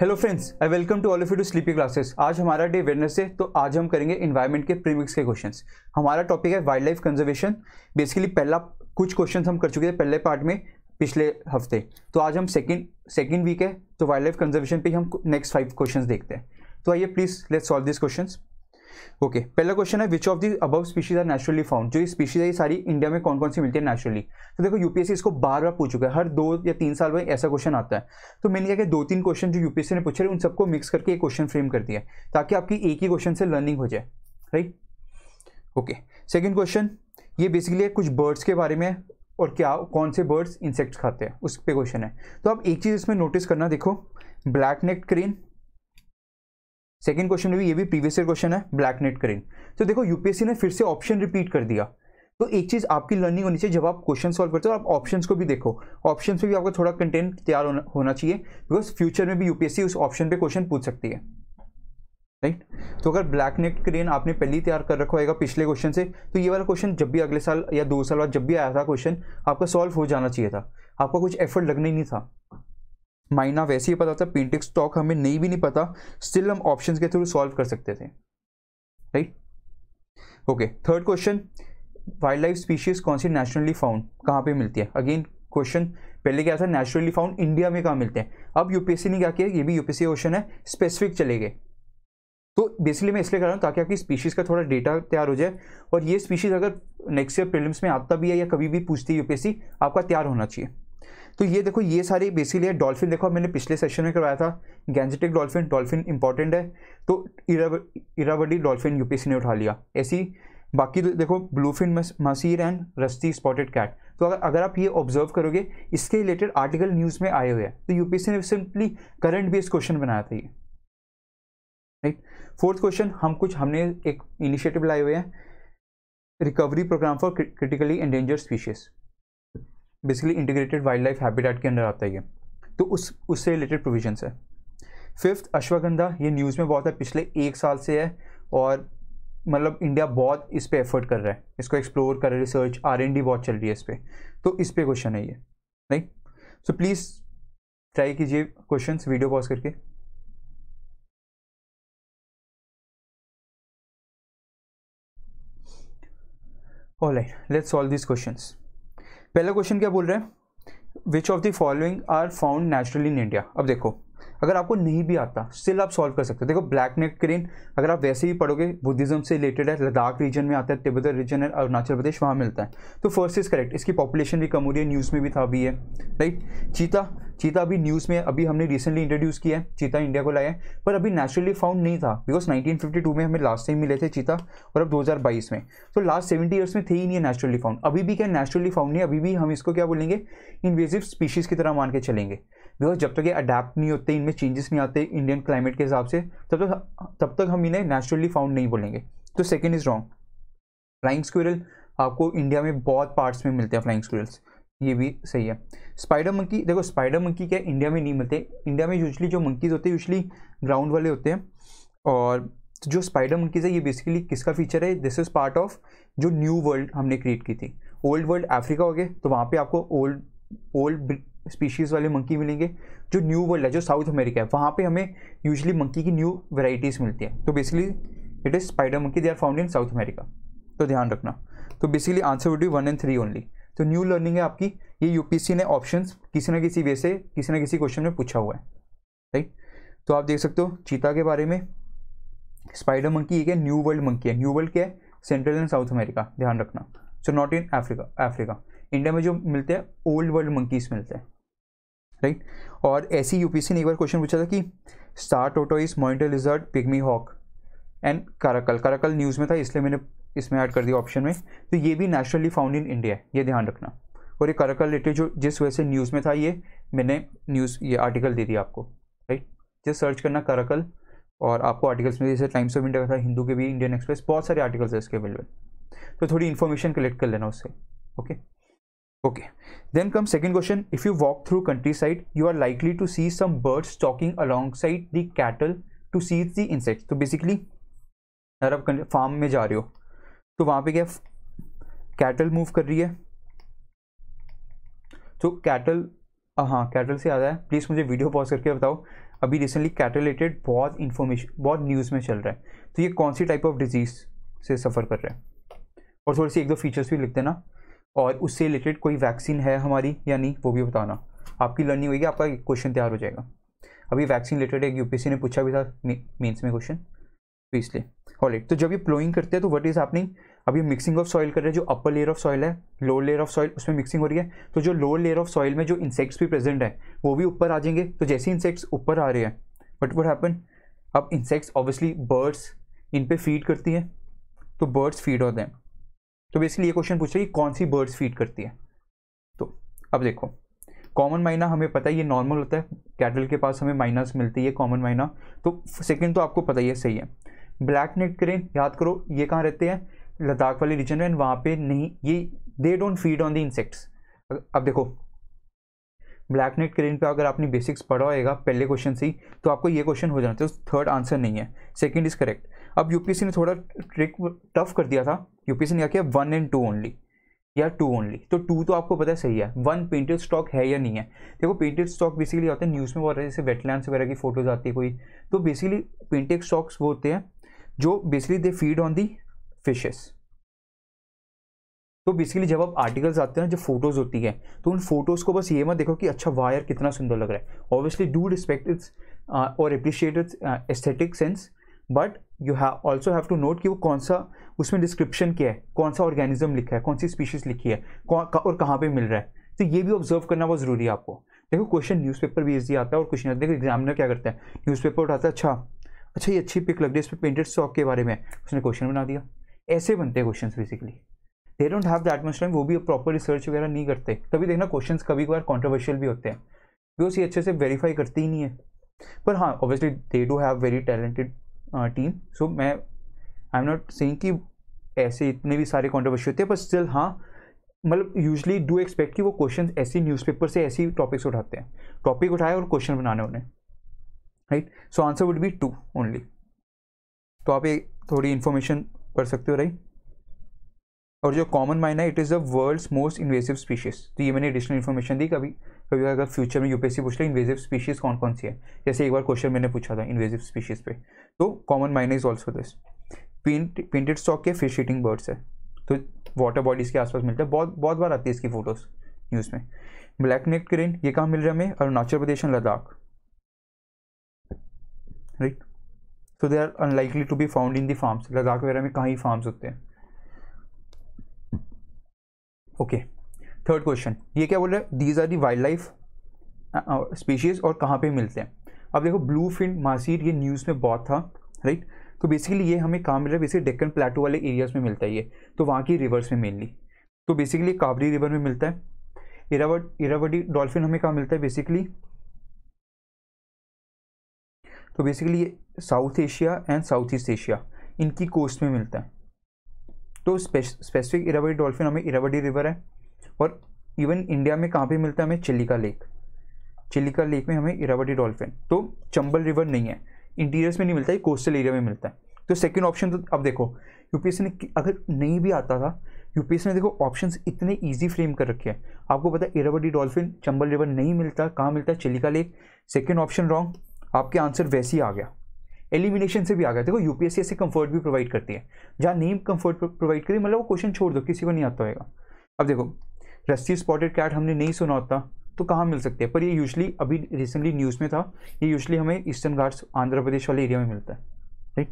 Hello friends I welcome to all of you to sleepy classes आज हमारा day है तो आज हम करेंगे इन्वायरमेंट के प्रीमिक्स के क्वेश्चंस हमारा टॉपिक है वाइल्ड लाइफ कंजर्वेशन बेसिकली पहला कुछ क्वेश्चंस हम कर चुके थे पहले पार्ट में पिछले हफ्ते तो आज हम सेकंड सेकंड वीक है तो वाइल्ड लाइफ कंजर्वेशन पे हम नेक्स्ट फाइव क्वेश्चन देखते हैं तो आइए please let solve this question okay okay, पहला क्वेश्चन है which of the above species are naturally found जो ये स्पीशीज है ये सारी इंडिया में कौन कौन सी मिलती है नेचुरली तो देखो यूपीएससी इसको बार बार पूछ चुका है हर दो या तीन साल में ऐसा क्वेश्चन आता है तो मैंने क्या दो तीन क्वेश्चन जो यूपीएससी ने पूछे उन सबको मिक्स करके एक क्वेश्चन फ्रेम कर दिया ताकि आपकी एक ही क्वेश्चन से लर्निंग हो जाए राइट ओके सेकेंड क्वेश्चन ये बेसिकली कुछ बर्ड्स के बारे में और क्या कौन से बर्ड्स इंसेक्ट्स खाते हैं उस पर क्वेश्चन है तो आप एक चीज़ इसमें नोटिस करना देखो black necked crane second question भी ये भी प्रीवियस ईयर क्वेश्चन है ब्लैक नेट करेंट तो देखो यूपीएससी ने फिर से ऑप्शन रिपीट कर दिया तो एक चीज़ आपकी लर्निंग होनी चाहिए जब आप क्वेश्चन सॉल्व करते हो आप ऑप्शंस को भी देखो ऑप्शन पे भी आपका थोड़ा कंटेंट तैयार होना होना चाहिए बिकॉज फ्यूचर में भी यूपीएससी उस ऑप्शन पे क्वेश्चन पूछ सकती है राइट तो अगर ब्लैक नेट क्रेन आपने पहले ही तैयार कर रखा होगा पिछले क्वेश्चन से तो ये वाला क्वेश्चन जब भी अगले साल या दो साल बाद जब भी आया था क्वेश्चन आपका सॉल्व हो जाना चाहिए था आपका कुछ एफर्ट लगना ही नहीं था माइना वैसे ही पता था पेंटिक स्टॉक हमें नहीं भी नहीं पता स्टिल हम ऑप्शन के थ्रू सॉल्व कर सकते थे right okay third question wildlife species कौन सी नेचुरली फाउंड कहाँ पे मिलती है अगेन क्वेश्चन पहले क्या था नेचुरली फाउंड इंडिया में कहाँ मिलते हैं अब यूपीएससी ने क्या किया ये भी यूपीएससी क्वेश्चन है स्पेसिफिक चले गए तो बेसिकली मैं इसलिए कर रहा हूँ ताकि आपकी स्पीशीज़ का थोड़ा डेटा तैयार हो जाए और ये स्पीशीज़ अगर नेक्स्ट ईयर प्रीलिम्स में आता भी है या कभी भी पूछती है यूपीएससी आपका तैयार होना चाहिए तो ये देखो ये सारी बेसिकली है डॉल्फिन देखो मैंने पिछले सेशन में करवाया था गैंजेटिक डॉल्फिन डॉल्फिन इंपॉर्टेंट है तो इरावडी डॉल्फिन यूपीसी ने उठा लिया ऐसी बाकी तो देखो bluefin mahseer and rusty spotted cat तो अगर अगर आप ये ऑब्जर्व करोगे इसके रिलेटेड आर्टिकल न्यूज़ में आए हुए हैं तो यूपीएससी ने सिंपली करंट बेस्ड क्वेश्चन बनाया था ये राइट फोर्थ क्वेश्चन हम कुछ हमने एक इनिशिएटिव लाए हुए हैं recovery programme for critically endangered species basically integrated wildlife habitat के अंदर आता है ये तो उस उससे रिलेटेड प्रोविजन है फिफ्थ अश्वगंधा ये न्यूज़ में बहुत है पिछले एक साल से है और मतलब इंडिया बहुत इस पर एफर्ट कर रहा है इसको एक्सप्लोर कर रहा है रिसर्च आर एन डी बहुत चल रही है इस पर तो इस पर क्वेश्चन है ये नहीं सो प्लीज़ ट्राई कीजिए क्वेश्चन वीडियो पॉज करके all right let's solve this questions पहला क्वेश्चन क्या बोल रहे हैं which of the following are found naturally in India अब देखो अगर आपको नहीं भी आता स्टिल आप सॉल्व कर सकते हो देखो ब्लैक नेक क्रेन अगर आप वैसे ही पढ़ोगे बुद्धिज्म से रिलेटेड है लद्दाख रीजन में आता है तिब्बत रीजन है अरुणाचल प्रदेश वहाँ मिलता है तो फर्स्ट इज़ करेक्ट इसकी पॉपुलेशन भी कम हो रही है न्यूज़ में भी था अभी है राइट चीता चीता अभी न्यूज़ में अभी हमने रिसेंटली इंट्रोड्यूस किया है चीता इंडिया को लाया है पर अभी नेचुरली फाउंड नहीं था बिकॉज 1952 में हमें लास्ट टाइम मिले थे चीता और अब 2022 में तो लास्ट 70 इयर्स में थे ही नहीं है नेचुरली फाउंड अभी भी क्या नेचुरली फाउंड नहीं अभी भी हम इसको क्या बोलेंगे इन्वेजिव स्पीशीज़ की तरह मान के चलेंगे बिकॉज जब तक ये अडेप्ट नहीं होते इनमें चेंजेस नहीं आते इंडियन क्लाइमेट के हिसाब से तब तक तब तक हम इन्हें नेचुरली फाउंड नहीं बोलेंगे तो second is wrong flying squirrel आपको इंडिया में बहुत पार्ट्स में मिलते हैं फ्लाइंग स्क्विरल्स ये भी सही है स्पाइडर मंकी देखो स्पाइडर मंकी क्या इंडिया में नहीं मिलते इंडिया में यूजली जो मंकीज़ होते हैं यूजली ग्राउंड वाले होते हैं और तो जो स्पाइडर मंकीज़ है ये बेसिकली किसका फीचर है दिस इज़ पार्ट ऑफ जो न्यू वर्ल्ड हमने क्रिएट की थी ओल्ड वर्ल्ड अफ्रीका हो गए तो वहाँ पे आपको ओल्ड ओल्ड स्पीशीज़ वाले मंकी मिलेंगे जो न्यू वर्ल्ड है जो साउथ अमेरिका है वहाँ पे हमें यूजली मंकी की न्यू वेराइटीज़ मिलती हैं तो basically it is spider monkey they are found in South America तो ध्यान रखना तो basically answer would be one and three only तो न्यू लर्निंग है आपकी ये यूपीसी ने ऑप्शन किसी ना किसी वे से किसी ना किसी क्वेश्चन में पूछा हुआ है राइट तो आप देख सकते हो चीता के बारे में स्पाइडर मंकी एक है न्यू वर्ल्ड मंकी है न्यू वर्ल्ड क्या है सेंट्रल एंड साउथ अमेरिका ध्यान रखना so not in Africa Africa India में जो मिलते हैं ओल्ड वर्ल्ड मंकीज मिलते हैं राइट और ऐसी यूपीसी ने एक बार क्वेश्चन पूछा था कि star tortoise monitor lizard pygmy hog and caracal caracal news में था इसलिए मैंने इसमें ऐड कर दिया ऑप्शन में तो ये भी नेचुरली फाउंड इन इंडिया है ये ध्यान रखना और ये काराकल रिलेटेड जो जिस वजह से न्यूज़ में था ये मैंने न्यूज़ ये आर्टिकल दे दिया आपको राइट जस्ट सर्च करना काराकल और आपको आर्टिकल्स में जैसे टाइम्स ऑफ इंडिया का था हिंदू के भी इंडियन एक्सप्रेस बहुत सारे आर्टिकल्स है इसके अवेलेबल तो थोड़ी इन्फॉर्मेशन कलेक्ट कर लेना उससे okay come second question if you walk through countryside you are likely to see some birds talking alongside the cattle to see the insects. तो बेसिकली अगर आप फार्म में जा रहे हो तो वहां पे क्या कैटल मूव कर रही है तो कैटल हाँ कैटल से आ रहा है प्लीज़ मुझे वीडियो पॉज करके बताओ अभी रिसेंटली कैटल रिलेटेड बहुत इन्फॉर्मेशन बहुत न्यूज़ में चल रहा है तो ये कौन सी टाइप ऑफ डिजीज़ से सफ़र कर रहे हैं और थोड़ी सी एक दो फीचर्स भी लिखते ना और उससे रिलेटेड कोई वैक्सीन है हमारी या नहीं वो भी बताना आपकी लर्निंग होगी आपका क्वेश्चन तैयार हो जाएगा अभी वैक्सीन रिलेटेड एक यूपीएससी ने पूछा भी था मेंस में क्वेश्चन तो इसलिए ऑलराइट तो जब ये प्लोइंग करते हैं तो व्हाट इज़ हैपनिंग अभी मिक्सिंग ऑफ सॉइल कर रहे हैं जो अपर लेयर ऑफ सॉइल है लोअर लेयर ऑफ सॉइल उसमें मिक्सिंग हो रही है तो जो लोअर लेयर ऑफ सॉइल में जो इंसेक्ट्स भी प्रेजेंट है वो भी ऊपर आ जाएंगे तो जैसे इंसेक्ट्स ऊपर आ रहे हैं बट वट हैपन अब इंसेक्ट्स ऑब्वियसली बर्ड्स इन पर फीड करती हैं तो बर्ड्स फीड होते हैं तो बेसिकली ये क्वेश्चन पूछ रही है कौन सी बर्ड्स फीड करती है तो अब देखो कॉमन माइना हमें पता है ये नॉर्मल होता है कैटल के पास हमें माइनास मिलती है कॉमन माइना तो सेकेंड तो आपको पता ही है सही है ब्लैक नेट करें याद करो ये कहाँ रहते हैं लद्दाख वाले रीजन में एंड वहाँ पे नहीं ये they don't feed on the insects अब देखो ब्लैक नेट क्रेन पे अगर आपने बेसिक्स पढ़ा होगा पहले क्वेश्चन से ही तो आपको ये क्वेश्चन हो जाना चाहिए थर्ड आंसर नहीं है सेकंड इज़ करेक्ट अब यूपीएससी ने थोड़ा ट्रिक टफ कर दिया था यूपीएससी ने क्या किया वन एंड टू ओनली या टू ओनली तो टू तो आपको पता है सही है वन पेंटेड स्टॉक है या नहीं है देखो पेंटेड स्टॉक बेसिकली होते हैं न्यूज़ में बहुत जैसे वेटलैंड वगैरह की फोटोज आती है कोई तो बेसिकली पेंटेड स्टॉक्स वो होते हैं जो basically they feed on the fishes तो बेसिकली जब आप आर्टिकल्स आते हैं जो फोटोज होती है तो उन फोटोज को बस ये मत देखो कि अच्छा वायर कितना सुंदर लग रहा है ऑब्वियसली डू रिस्पेक्ट इट्स और appreciate its aesthetic sense but you have also have to note कि वो कौन सा उसमें डिस्क्रिप्शन क्या है कौन सा ऑर्गेनिज्म लिखा है कौन सी स्पीशीज लिखी है कौन और कहाँ पे मिल रहा है तो ये भी ऑब्जर्व करना बहुत ज़रूरी है आपको देखो क्वेश्चन न्यूज़पेपर भी इजी आता है और क्वेश्चन आता है देखो एग्जामिनर क्या करता है न्यूज़पेपर उठाता है अच्छा अच्छा ये अच्छी पिक लग रही है इस पर पेंटेड स्टॉक के बारे में उसने क्वेश्चन बना दिया ऐसे बनते हैं question basically they don't have that much time वो भी प्रॉपर रिसर्च वगैरह नहीं करते तभी देखना क्वेश्चन कभी कभार कॉन्ट्रोवर्शियल भी होते हैं वो उसी अच्छे से वेरीफाई करते ही नहीं है पर हाँ obviously they do have very talented team uh, so मैं आई एम नॉट सेइंग कि ऐसे इतने भी सारे कॉन्ट्रोवर्सी होते हैं पर स्टिल हाँ मतलब यूजली डू एक्सपेक्ट कि वो क्वेश्चन ऐसी न्यूज़पेपर से ऐसी टॉपिक्स उठाते हैं टॉपिक उठाए और क्वेश्चन बनाने उन्हें right so answer would be two only तो आप ये थोड़ी इन्फॉर्मेशन कर सकते हो राइट और जो कॉमन माइन है it is the world's most invasive species तो ये मैंने एडिशनल इन्फॉर्मेशन दी कभी कभी अगर फ्यूचर में यूपीएससी पूछ ले इन्वेजिव स्पीशीज़ कौन कौन सी है जैसे एक बार क्वेश्चन मैंने पूछा था इन्वेजिव स्पीशीज़ पे तो common myna is also this painted stork के फिश ईटिंग बर्ड्स है तो वाटर बॉडीज़ के आसपास मिलते हैं बहुत बहुत बार आती है इसकी फ़ोटोज़ न्यूज़ में ब्लैक नेक क्रेन ये कहाँ मिल रहा है हमें Arunachal Pradesh and Ladakh right so they are unlikely to be found in the farms Ladakh वगैरह में कहाँ ही फार्म्स होते हैं ओके थर्ड क्वेश्चन ये क्या बोल रहे हैं these are the wildlife species और कहाँ पे मिलते हैं अब देखो ब्लू फिन मासीर ये न्यूज़ में बहुत था राइट तो बेसिकली ये हमें कहाँ मिल रहा है बेसिकली डेक्कन प्लेटो वाले एरियाज़ में मिलता है ये तो वहाँ की रिवर्स में मेनली तो बेसिकली काबरी रिवर में मिलता है इरावट इरावटी डॉल्फिन हमें कहाँ मिलता है बेसिकली तो बेसिकली ये South Asia and South East Asia इनकी कोस्ट में मिलता है तो स्पेसिफिक इरावडी डॉल्फिन हमें इरावडी रिवर है और इवन इंडिया में कहाँ पे मिलता है हमें चिल्लिका लेक चिल्लिका लेक में हमें इरावडी डॉल्फिन तो चंबल रिवर नहीं है इंटीरियर्स में नहीं मिलता है कोस्टल एरिया में मिलता है तो सेकेंड ऑप्शन तो अब देखो यूपीएससी ने अगर नहीं भी आता था यूपीएससी ने देखो ऑप्शंस इतने इजी फ्रेम कर रखे हैं आपको पता है इरावडी डॉल्फिन चंबल रिवर नहीं मिलता कहाँ मिलता है Chilika lake second option wrong आपके आंसर वैसे ही आ गया एलिमिनेशन से भी आ गया देखो यूपीएससी ऐसे कंफर्ट भी प्रोवाइड करती है जहाँ नेम कंफर्ट प्रोवाइड करी मतलब वो क्वेश्चन छोड़ दो किसी को नहीं आता होगा अब देखो रस्सी स्पॉटेड कैट हमने नहीं सुना होता तो कहाँ मिल सकते हैं पर ये यूजली अभी रिसेंटली न्यूज़ में था ये यूजली हमें ईस्टर्न घाट्स आंध्र प्रदेश वाले एरिया में मिलता है राइट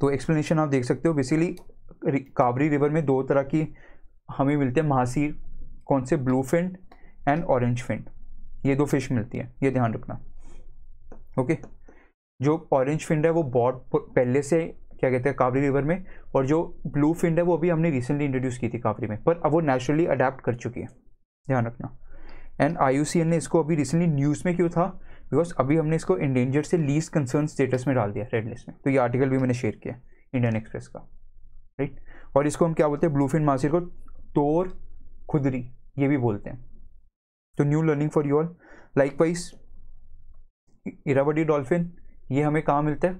तो एक्सप्लेनेशन आप देख सकते हो बेसिकली काबरी रिवर में दो तरह की हमें मिलते हैं महासीर कौन से blue fin and orange fin ये दो फिश मिलती है ये ध्यान रखना ओके okay? जो ऑरेंज फिंड है वो बहुत पहले से क्या कहते हैं कावरी रिवर में और जो ब्लू फिंड है वो अभी हमने रिसेंटली इंट्रोड्यूस की थी कावरी में पर अब वो नेचुरली अडेप्ट कर चुकी है ध्यान रखना एंड आई ने इसको अभी रिसेंटली न्यूज़ में क्यों था बिकॉज अभी हमने इसको इंडेंजर से लीज कंसर्न स्टेटस में डाल दिया रेड लिस्ट में तो ये आर्टिकल भी मैंने शेयर किया इंडियन एक्सप्रेस का राइट और इसको हम क्या बोलते हैं ब्लूफिन मासिर को तोर खुदरी ये भी बोलते हैं तो new learning for you all likewise Irrawaddy dolphin ये हमें कहाँ मिलता है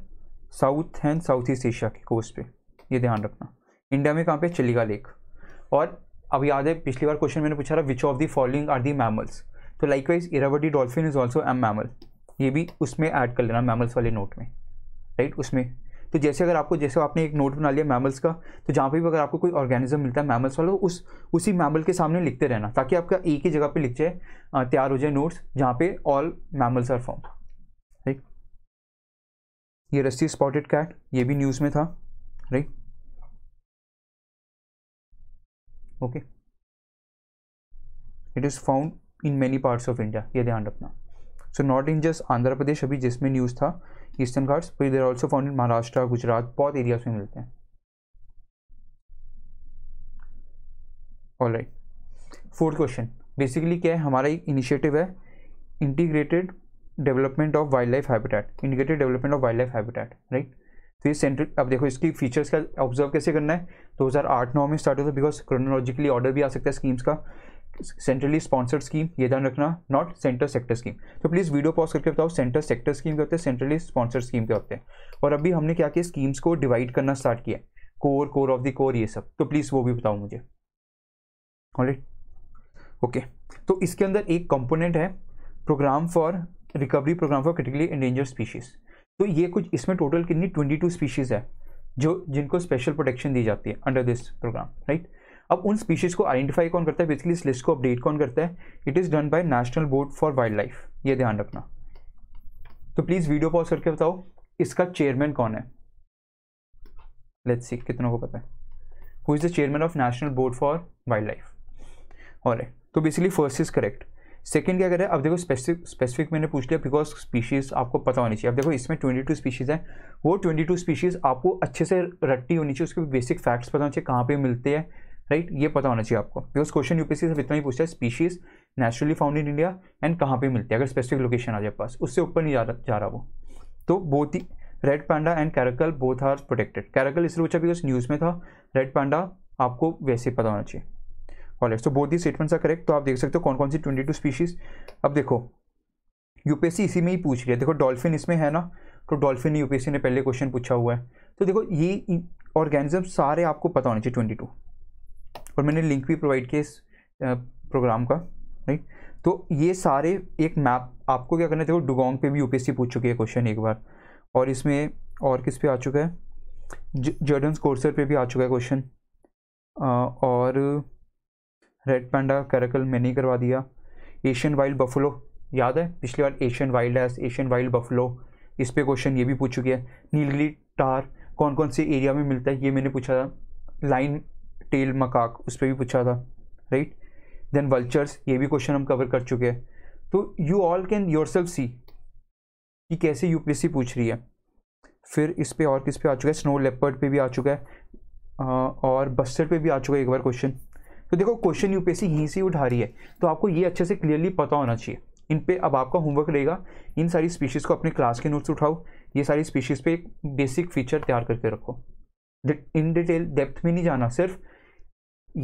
South and South East Asia के कोस्ट पे ये ध्यान रखना इंडिया में कहाँ पे चिल्लिगा लेक और अब याद है पिछली बार क्वेश्चन मैंने पूछा था which of the following are the mammals तो likewise Irrawaddy dolphin is also a mammal ये भी उसमें ऐड कर लेना मैमल्स वाले नोट में राइट उसमें तो जैसे अगर आपको जैसे आपने एक नोट बना लिया मैमल्स का तो जहाँ पर भी अगर आपको कोई ऑर्गेनिज्म मिलता है मैमल्स वाला उस उसी मैमल के सामने लिखते रहना ताकि आपका एक ही जगह पे लिख जाए तैयार हो जाए नोट्स जहाँ पे ऑल मैमल्स आर फॉर्म ये रस्सी स्पॉटेड कैट ये भी न्यूज़ में था right okay it is found in many parts of India ये ध्यान रखना so not in just Andhra Pradesh अभी जिसमें न्यूज़ था ईस्टर्न घाट्स पर there also found in Maharashtra Gujarat बहुत एरियाज में मिलते हैं राइट फोर्थ क्वेश्चन बेसिकली क्या है हमारा एक इनिशिएटिव है integrated development of wildlife habitat indicated development of wildlife habitat right तो ये सेंट्रल अब देखो इसकी फीचर्स का ऑब्जर्व कैसे करना है 2008 नौ में स्टार्ट होता है बिकॉज क्रोनोलॉजिकली ऑर्डर भी आ सकता है स्कीम्स का सेंट्रली स्पॉन्सर्ड स्कीम ये ध्यान रखना नॉट सेंटर सेक्टर स्कीम तो प्लीज़ वीडियो पॉज करके बताओ सेंटर सेक्टर स्कीम के होते हैं सेंट्रली स्पॉन्सर्ड स्कीम के होते हैं और अभी हमने क्या किया स्कीम्स को डिवाइड करना स्टार्ट किया core core of the core ये सब तो प्लीज़ वो भी बताओ मुझे ओके okay. तो इसके अंदर एक कंपोनेंट है programme for recovery programme for critically endangered species तो ये कुछ इसमें टोटल कितनी ट्वेंटी टू स्पीशीज़ है जो जिनको स्पेशल प्रोटेक्शन दी जाती है अंडर दिस प्रोग्राम राइट अब उन स्पीशीज़ को आइडेंटिफाई कौन करता है बेसिकली इस लिस्ट को अपडेट कौन करता है it is done by national board for wildlife ये ध्यान रखना तो प्लीज़ वीडियो पॉज करके बताओ इसका चेयरमैन कौन है लेट्स सी कितनों को पता है who is the chairman of national board for wildlife और तो बेसिकली फर्स्ट इज़ करेक्ट सेकंड क्या है अब देखो स्पेसिफिक स्पेसिफिक मैंने पूछ लिया बिकॉज स्पीशीज़ आपको पता होनी चाहिए अब देखो इसमें ट्वेंटी टू स्पीशीज़ हैं वो ट्वेंटी टू स्पीशीज़ आपको अच्छे से रट्टी होनी चाहिए उसके बेसिक फैक्ट्स पता होना चाहिए कहाँ पे मिलते हैं राइट ये पता होना चाहिए आपको बिकॉज क्वेश्चन यूपीसी से इतना ही पूछता है species naturally found in India and कहाँ पर मिलती है अगर स्पेसिफिक लोकेशन आ जाए पास उससे ऊपर नहीं जा रहा जा रहा वो तो बहुत ही red panda and caracal both are protected caracal इसलिए पूछा बिकॉज न्यूज़ में था रेड पांडा आपको वैसे पता होना चाहिए alright so both the statements are correct तो आप देख सकते हो कौन कौन सी ट्वेंटी टू स्पीशीज अब देखो यूपीएससी इसी में ही पूछ रही है देखो डॉल्फिन इसमें है ना तो डॉल्फिन यूपीएससी ने पहले क्वेश्चन पूछा हुआ है तो देखो ये ऑर्गेनिज्म सारे आपको पता होने चाहिए ट्वेंटी टू और मैंने लिंक भी प्रोवाइड किया इस प्रोग्राम का राइट तो ये सारे एक मैप आपको क्या करना है देखो डुगोंग पे भी यूपीएससी पूछ चुकी है क्वेश्चन एक बार और इसमें और किस पे आ चुका है जर्डन्स कोर्सर पे भी आ चुका है क्वेश्चन और रेड पैंडा कैरेकल मैंने ही करवा दिया एशियन वाइल्ड बफलो याद है पिछली बार एशियन वाइल्ड है एशियन वाइल्ड बफलो इस पर क्वेश्चन ये भी पूछ चुकी है नीलगिरी टार कौन कौन से एरिया में मिलता है ये मैंने पूछा था लाइन टेल मकाक उस पर भी पूछा था राइट देन वल्चर्स ये भी क्वेश्चन हम कवर कर चुके हैं तो you all can your self see कैसे सी पूछ रही है फिर इस पर और किस पे आ चुका है स्नो लेपर्ड पे भी आ चुका है और बस्टर पे भी आ चुका है एक बार क्वेश्चन तो देखो क्वेश्चन यूपीएससी यहीं से उठा रही है तो आपको ये अच्छे से क्लियरली पता होना चाहिए इन पे अब आपका होमवर्क रहेगा इन सारी स्पीशीज़ को अपने क्लास के नोट्स उठाओ ये सारी स्पीशीज़ पे एक बेसिक फीचर तैयार करके रखो इन डिटेल डेप्थ में नहीं जाना सिर्फ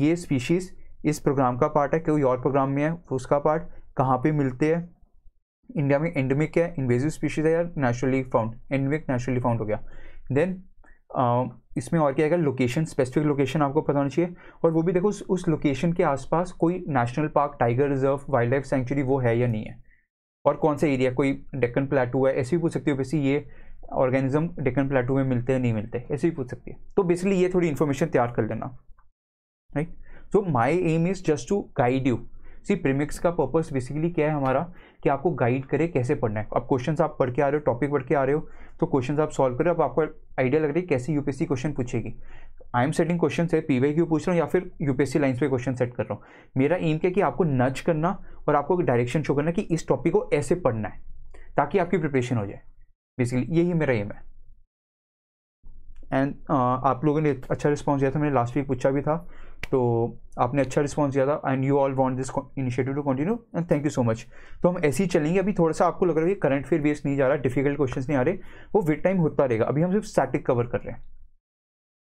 ये स्पीशीज़ इस प्रोग्राम का पार्ट है कोई और प्रोग्राम में है उसका पार्ट कहाँ पे मिलते हैं इंडिया में एंडमिक है इन्वेजिव स्पीशीज़ है या naturally found endemic naturally found हो गया देन इसमें और क्या आएगा लोकेशन स्पेसिफिक लोकेशन आपको पता होना चाहिए और वो भी देखो उस उस लोकेशन के आसपास कोई national park tiger reserve wildlife sanctuary वो है या नहीं है और कौन सा एरिया कोई डेक्कन प्लेटू है ऐसे भी पूछ सकती हो वैसे ये ऑर्गेनिज्म डेक्कन प्लेटू में मिलते हैं नहीं मिलते ऐसे भी पूछ सकती है तो बेसिकली ये थोड़ी इन्फॉर्मेशन तैयार कर लेना right so my aim is just to guide you see premix का पर्पस बेसिकली क्या है हमारा कि आपको गाइड करे कैसे पढ़ना है अब क्वेश्चन आप पढ़ के आ रहे हो टॉपिक पढ़ के आ रहे हो तो क्वेश्चन आप सॉल्व करें अब आपको आइडिया लग रहा है कैसे यूपीएससी क्वेश्चन पूछेगी आई एम सेटिंग क्वेश्चन है पी वाई क्यू पूछ रहा हूँ या फिर यूपीएससी लाइन्स पे क्वेश्चन सेट कर रहा हूँ मेरा एम क्या कि आपको नज करना और आपको डायरेक्शन शो करना कि इस टॉपिक को ऐसे पढ़ना है ताकि आपकी प्रिपरेशन हो जाए बेसिकली यही मेरा एम है एंड uh, आप लोगों ने अच्छा रिस्पॉन्स दिया था मैंने लास्ट वीक पूछा भी था तो आपने अच्छा रिस्पॉन्स दिया था and you all want this initiative to continue and thank you so much तो हम ऐसे ही चलेंगे अभी थोड़ा सा आपको लग रहा है कि करंट फेयर बेस नहीं जा रहा डिफिकल्ट क्वेश्चन नहीं आ रहे वो विद टाइम होता रहेगा अभी हम सिर्फ स्टैटिक कवर कर रहे हैं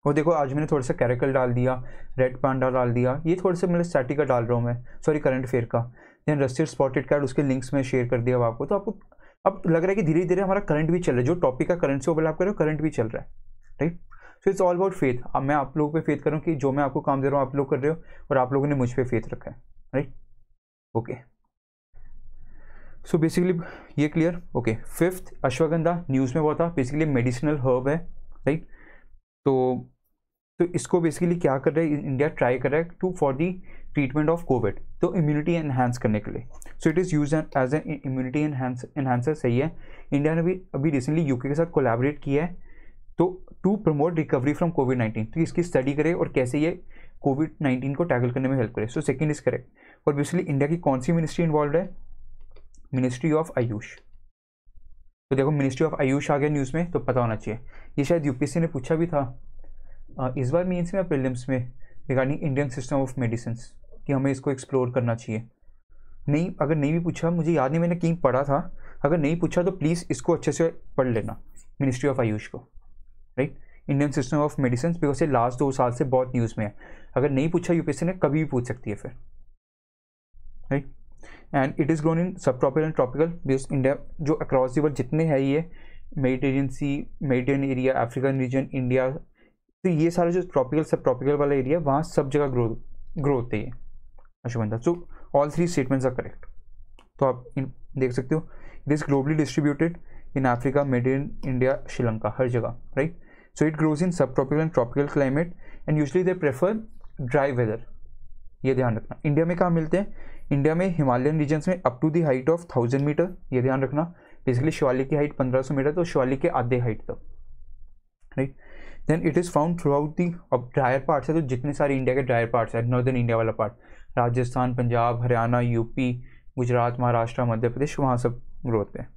और देखो आज मैंने थोड़ा सा कैरेकल डाल दिया रेड पांडा डाल दिया ये थोड़े से मतलब स्टैटिक का डाल रहा हूँ मैं सॉरी करंट फेयर का देन रस्टियर स्पॉटेड कार्ड उसके लिंक्स में शेयर कर दिया आपको तो आपको अब लग रहा है कि धीरे धीरे हमारा करंट भी चल रहा है जो टॉपिक का करंट से ओवरलैप कर रहा करंट भी चल रहा है right so it's all about faith अब मैं आप लोगों पे फेथ करूँ कि जो मैं आपको काम दे रहा हूँ आप लोग कर रहे हो और आप लोगों ने मुझ पर फेथ रखा है राइट ओके सो बेसिकली ये clear okay fifth ashwagandha news में बहुत था बेसिकली मेडिसिनल हर्ब है राइट तो तो इसको बेसिकली क्या कर रहा है इंडिया ट्राई कर रहा है to for the treatment of Covid तो इम्यूनिटी एनहेंस करने के लिए so it is use as an immunity enhancer सही है इंडिया ने भी अभी रिसेंटली यूके के साथ कोलैबोरेट किया है तो to promote recovery from Covid nineteen तो इसकी स्टडी करे और कैसे ये कोविड नाइन्टीन को टैकल करने में हेल्प करे सो सेकेंड इज करेक्ट और बेसिकली इंडिया की कौन सी मिनिस्ट्री इन्वॉल्व है मिनिस्ट्री ऑफ आयुष तो देखो मिनिस्ट्री ऑफ आयुष आ गया न्यूज़ में तो पता होना चाहिए ये शायद यूपीएससी ने पूछा भी था इस बार मीन्स में या प्रिलिम्स में regarding Indian system of medicine कि हमें इसको एक्सप्लोर करना चाहिए नहीं अगर नहीं भी पूछा मुझे याद नहीं मैंने कहीं पढ़ा था अगर नहीं पूछा तो प्लीज़ इसको अच्छे से पढ़ लेना मिनिस्ट्री ऑफ आयुष को right Indian system of medicine because ये लास्ट दो साल से बहुत न्यूज़ में है अगर नहीं पूछा यूपीएससी ने कभी भी पूछ सकती है फिर right and it is grown in subtropical and tropical because India जो अक्रॉस दी वर्ल्ड जितने हैं ये Mediterranean sea area African region India तो ये सारे जो ट्रॉपिकल सब ट्रॉपिकल वाला एरिया वहाँ सब जगह ग्रो ग्रो होते हैं ashwagandha so all three statements are correct तो आप इन देख सकते हो it is globally distributed in Africa Mediterranean India Sri Lanka हर जगह right So it grows in subtropical and tropical climate and usually they prefer dry weather. ये ध्यान रखना इंडिया में कहाँ मिलते हैं इंडिया में हिमालयन रीजन्स में up to the height of thousand metre ये ध्यान रखना बेसिकली शिवालिक की हाइट पंद्रह सौ मीटर तो शिवालिक के आधे हाइट तक right then it is found throughout the अब ड्रायर पार्ट्स है तो जितने सारे इंडिया के ड्रायर पार्ट्स है नॉर्दर्न इंडिया वाला पार्ट राजस्थान पंजाब हरियाणा यूपी गुजरात महाराष्ट्र मध्य प्रदेश वहाँ सब ग्रोते हैं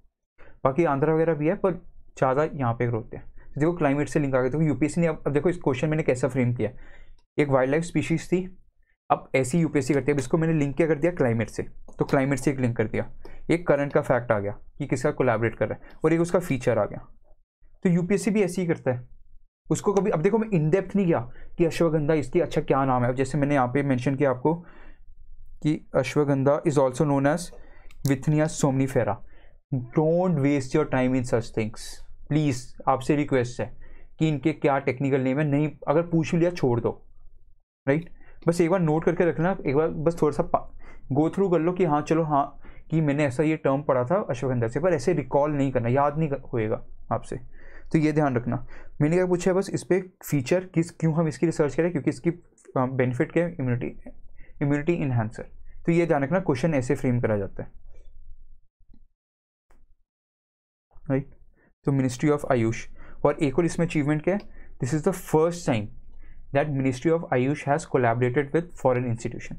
बाकी आंध्रा वगैरह भी है पर ज़्यादा यहाँ पे ग्रोते हैं देखो क्लाइमेट से लिंक आ गया देखो यूपीएससी ने अब, अब देखो इस क्वेश्चन मैंने कैसा फ्रेम किया एक वाइल्ड लाइफ स्पीशीज थी अब ऐसी यूपीएससी करती है अब इसको मैंने लिंक क्या कर दिया क्लाइमेट से तो क्लाइमेट से एक लिंक कर दिया एक करंट का फैक्ट आ गया कि किसका कोलाबरेट कर रहा है और एक उसका फीचर आ गया तो यूपीएससी भी ऐसे ही करता है उसको कभी अब देखो मैं इनडेप्थ नहीं गया कि अश्वगंधा इसकी अच्छा क्या नाम है जैसे मैंने यहाँ पे मेंशन किया आपको कि ashwagandha is also known as Withania fera don't waste your time in such things please आपसे रिक्वेस्ट है कि इनके क्या टेक्निकल नेम है नहीं अगर पूछ लिया छोड़ दो राइट बस एक बार नोट करके रखना एक बार बस थोड़ा सा गो थ्रू कर लो कि हाँ चलो हाँ कि मैंने ऐसा ये टर्म पढ़ा था अश्वगंधा से पर ऐसे रिकॉल नहीं करना याद नहीं होएगा आपसे तो ये ध्यान रखना मैंने क्या पूछा है बस इस पर फीचर किस क्यों हम इसकी रिसर्च करें क्योंकि इसकी बेनिफिट क्या है इम्यूनिटी इम्यूनिटी इन्हांसर तो ये ध्यान रखना क्वेश्चन ऐसे फ्रेम करा जाता है राइट तो मिनिस्ट्री ऑफ आयुष और एक और इसमें अचीवमेंट क्या है this is the first time that ministry of AYUSH has collaborated with foreign institution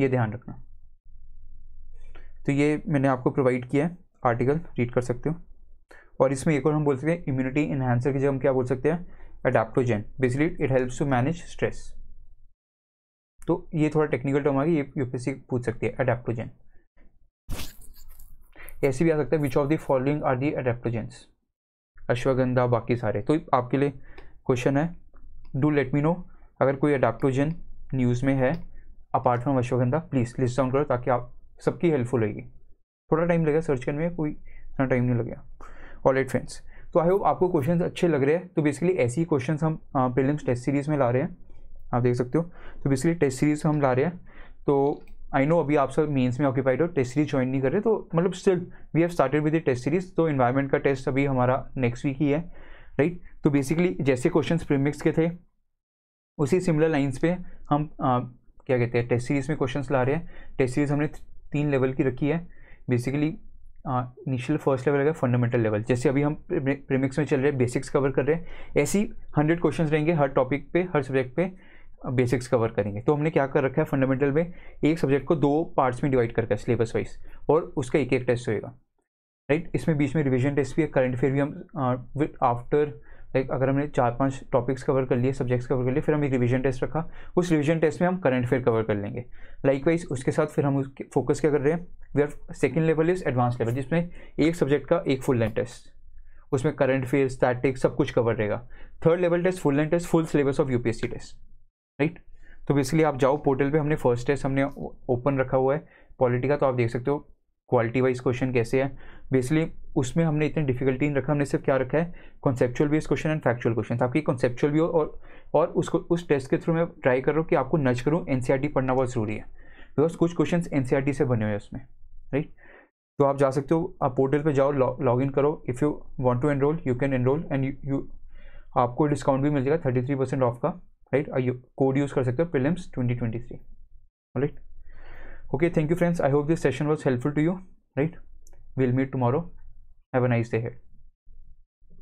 ये ध्यान रखना तो ये मैंने आपको प्रोवाइड किया है आर्टिकल रीड कर सकते हो और इसमें एक और हम बोल सकते हैं इम्यूनिटी इन्हांसर की जगह हम क्या बोल सकते हैं adaptogen basically it helps to manage stress तो ये थोड़ा टेक्निकल टर्म आगे ये यूपीएससी पूछ सकती है अडेप्टोजेन ऐसे भी आ सकता है which of the following are the adaptogens ashwagandha बाकी सारे तो आपके लिए क्वेश्चन है डू लेट मी नो अगर कोई अडाप्टोजन न्यूज़ में है apart from ashwagandha please list down करो ताकि आप सबकी हेल्पफुल होगी थोड़ा टाइम लगेगा सर्च करने में कोई इतना टाइम नहीं लगेगा ऑल एट फ्रेंड्स तो आई होप आपको क्वेश्चन अच्छे लग रहे हैं तो बेसिकली ऐसे ही क्वेश्चन हम प्रीलिम्स टेस्ट सीरीज़ में ला रहे हैं आप देख सकते हो तो बेसिकली टेस्ट सीरीज़ हम ला रहे हैं तो आई नो अभी आप सब मेंस में ऑक्यूपाइड हो टेस्ट सीरीज ज्वाइन नहीं कर रहे तो मतलब still we have started with the test series तो इन्वायरमेंट का टेस्ट अभी हमारा नेक्स्ट वीक ही है राइट तो बेसिकली जैसे क्वेश्चन प्रीमिक्स के थे उसी सिमिलर लाइन्स पे हम आ, क्या कहते हैं टेस्ट सीरीज में क्वेश्चन ला रहे हैं टेस्ट सीरीज हमने तीन लेवल की रखी है बेसिकली इनिशियल फर्स्ट लेवल है फंडामेंटल लेवल जैसे अभी हम प्रीमिक्स में चल रहे हैं बेसिक्स कवर कर रहे हैं ऐसी हंड्रेड क्वेश्चन रहेंगे हर टॉपिक पे हर सब्जेक्ट पे बेसिक्स कवर करेंगे तो हमने क्या कर रखा है फंडामेंटल में एक सब्जेक्ट को दो पार्ट्स में डिवाइड करके सिलेबस वाइज और उसका एक एक टेस्ट होएगा राइट इसमें बीच में रिविजन टेस्ट भी है करंट अफेयर भी हम आफ्टर लाइक अगर हमने चार पांच टॉपिक्स कवर कर लिए सब्जेक्ट्स कवर कर लिए फिर हम एक रिविजन टेस्ट रखा उस रिविजन टेस्ट में हम करंट अफेयर कवर कर लेंगे लाइक वाइज उसके साथ फिर हम उसके फोकस क्या कर रहे हैं we are second level is advance level जिसमें एक सब्जेक्ट का एक फुल लाइन टेस्ट उसमें करंट अफेयर स्टैटिक्स सब कुछ कवर रहेगा third level test full length test full syllabus of UPSC test right तो बेसिकली आप जाओ पोर्टल पे हमने फर्स्ट टेस्ट हमने ओपन रखा हुआ है पॉलिटी का तो आप देख सकते हो क्वालिटी वाइज क्वेश्चन कैसे है बेसिकली उसमें हमने इतनी डिफिकल्टी नहीं रखा हमने सिर्फ क्या रखा है conceptual based question and factual question आपकी कॉन्सेप्चुअल भी हो और और उसको उस टेस्ट के थ्रू मैं ट्राई कर रहा हूँ कि आपको नज करूँ एन पढ़ना बहुत ज़रूरी है बिकॉज कुछ क्वेश्चन एन e से बने हुए हैं उसमें राइट तो आप जा सकते हो आप पोर्टल पे जाओ लॉग इन करो if you want to enrol you can enrol and you आपको डिस्काउंट भी मिल जाएगा थर्टी थ्री परसेंट ऑफ का राइट कोड यूज़ कर सकते हो prelims 2023 right okay thank you friends I hope this session was helpful to you right will meet tomorrow have a nice day head